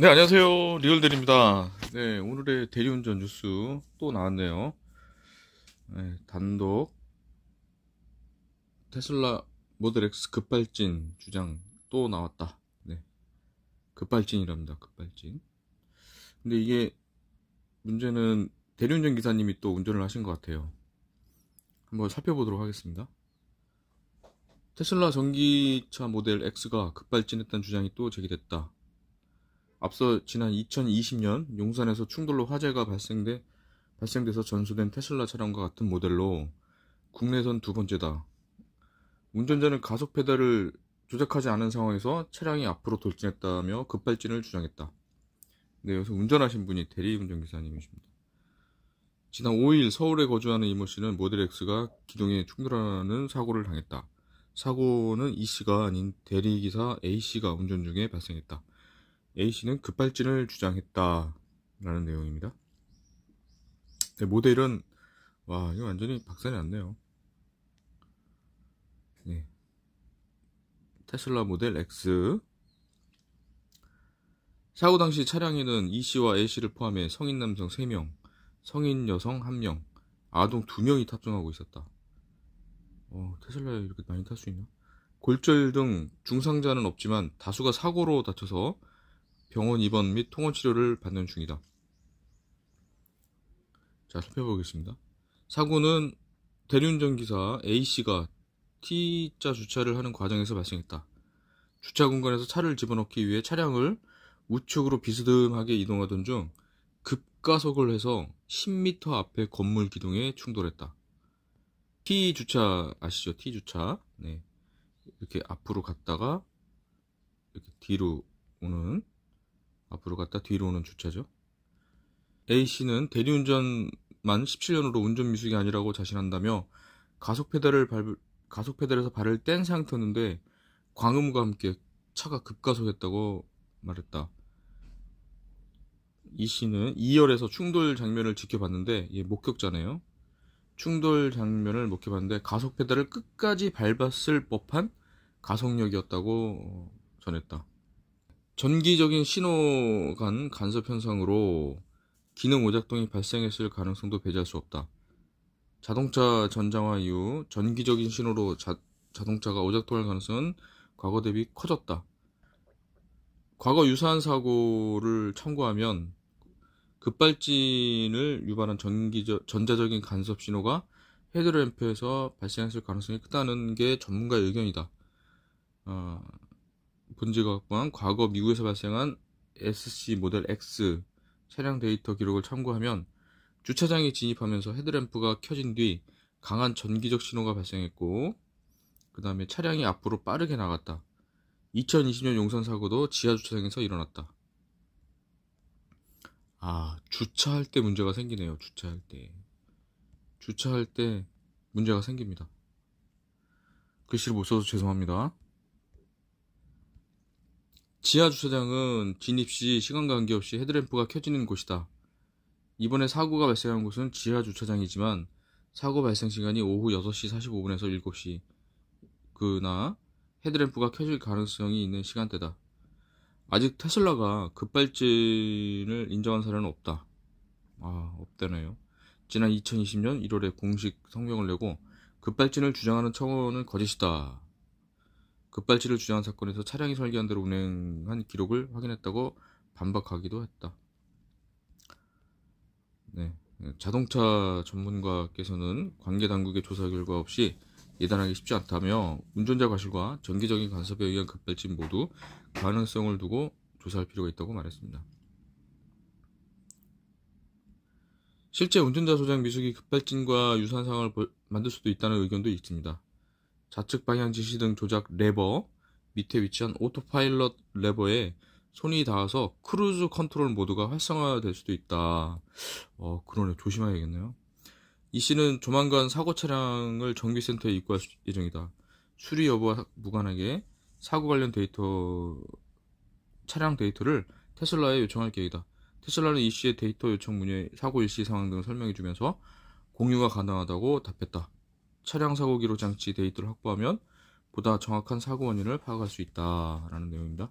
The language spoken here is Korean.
네, 안녕하세요. 리얼들입니다. 네, 오늘의 대리운전 뉴스 또 나왔네요. 네, 단독 테슬라 모델 X 급발진 주장 또 나왔다. 네. 급발진이랍니다. 급발진. 근데 이게 문제는 대리운전 기사님이 또 운전을 하신 것 같아요. 한번 살펴보도록 하겠습니다. 테슬라 전기차 모델 X가 급발진했다는 주장이 또 제기됐다. 앞서 지난 2020년 용산에서 충돌로 화재가 발생돼 발생돼서 전수된 테슬라 차량과 같은 모델로 국내선 두 번째다. 운전자는 가속 페달을 조작하지 않은 상황에서 차량이 앞으로 돌진했다며 급발진을 주장했다. 네, 여기서 운전하신 분이 대리운전기사님이십니다. 지난 5일 서울에 거주하는 이모 씨는 모델 X가 기둥에 충돌하는 사고를 당했다. 사고는 이 씨가 아닌 대리기사 A 씨가 운전 중에 발생했다. A씨는 급발진을 주장했다라는 내용입니다. 네, 모델은 와 이거 완전히 박살이 났네요. 네. 테슬라 모델 X 사고 당시 차량에는 E씨와 A씨를 포함해 성인 남성 3명, 성인 여성 1명, 아동 2명이 탑승하고 있었다. 어, 테슬라에 이렇게 많이 탈 수 있나? 골절 등 중상자는 없지만 다수가 사고로 다쳐서 병원 입원 및 통원 치료를 받는 중이다. 자, 살펴보겠습니다. 사고는 대륜전 기사 A씨가 T자 주차를 하는 과정에서 발생했다. 주차 공간에서 차를 집어넣기 위해 차량을 우측으로 비스듬하게 이동하던 중 급가속을 해서 10m 앞에 건물 기둥에 충돌했다. T 주차 아시죠? T 주차. 네. 이렇게 앞으로 갔다가 이렇게 뒤로 오는 앞으로 갔다 뒤로 오는 주차죠. A씨는 대리운전만 17년으로 운전 미숙이 아니라고 자신한다며 가속 페달을 밟 가속 페달에서 발을 뗀 상태였는데 광음과 함께 차가 급가속했다고 말했다. 이 씨는 2열에서 충돌 장면을 지켜봤는데 예, 목격자네요. 충돌 장면을 목격봤는데 가속 페달을 끝까지 밟았을 법한 가속력이었다고 전했다. 전기적인 신호 간 간섭 현상으로 기능 오작동이 발생했을 가능성도 배제할 수 없다. 자동차 전장화 이후 전기적인 신호로 자, 자동차가 오작동할 가능성은 과거 대비 커졌다. 과거 유사한 사고를 참고하면 급발진을 유발한 전기적, 전자적인 간섭 신호가 헤드램프에서 발생했을 가능성이 크다는 게 전문가의 의견이다. 어, 본지가 확보한 과거 미국에서 발생한 SC 모델 X 차량 데이터 기록을 참고하면 주차장에 진입하면서 헤드램프가 켜진 뒤 강한 전기적 신호가 발생했고 그 다음에 차량이 앞으로 빠르게 나갔다. 2020년 용산 사고도 지하 주차장에서 일어났다. 아 주차할 때 문제가 생기네요. 주차할 때 주차할 때 문제가 생깁니다. 글씨를 못 써서 죄송합니다. 지하 주차장은 진입 시 시간 관계없이 헤드램프가 켜지는 곳이다. 이번에 사고가 발생한 곳은 지하 주차장이지만 사고 발생 시간이 오후 6시 45분에서 7시 그나 헤드램프가 켜질 가능성이 있는 시간대다. 아직 테슬라가 급발진을 인정한 사례는 없다. 아, 없다네요. 지난 2020년 1월에 공식 성명을 내고 급발진을 주장하는 청원은 거짓이다. 급발진을 주장한 사건에서 차량이 설계한 대로 운행한 기록을 확인했다고 반박하기도 했다. 네. 자동차 전문가께서는 관계 당국의 조사 결과 없이 예단하기 쉽지 않다며 운전자 과실과 정기적인 간섭에 의한 급발진 모두 가능성을 두고 조사할 필요가 있다고 말했습니다. 실제 운전자 소장 미숙이 급발진과 유사한 상황을 만들 수도 있다는 의견도 있습니다. 좌측 방향 지시 등 조작 레버, 밑에 위치한 오토파일럿 레버에 손이 닿아서 크루즈 컨트롤 모드가 활성화될 수도 있다. 어, 그러네. 조심해야겠네요. 이 씨는 조만간 사고 차량을 정비센터에 입고할 예정이다. 수리 여부와 무관하게 사고 관련 데이터, 차량 데이터를 테슬라에 요청할 계획이다. 테슬라는 이 씨의 데이터 요청 문의 사고 일시 상황 등을 설명해주면서 공유가 가능하다고 답했다. 차량 사고 기록 장치 데이터를 확보하면 보다 정확한 사고 원인을 파악할 수 있다라는 내용입니다.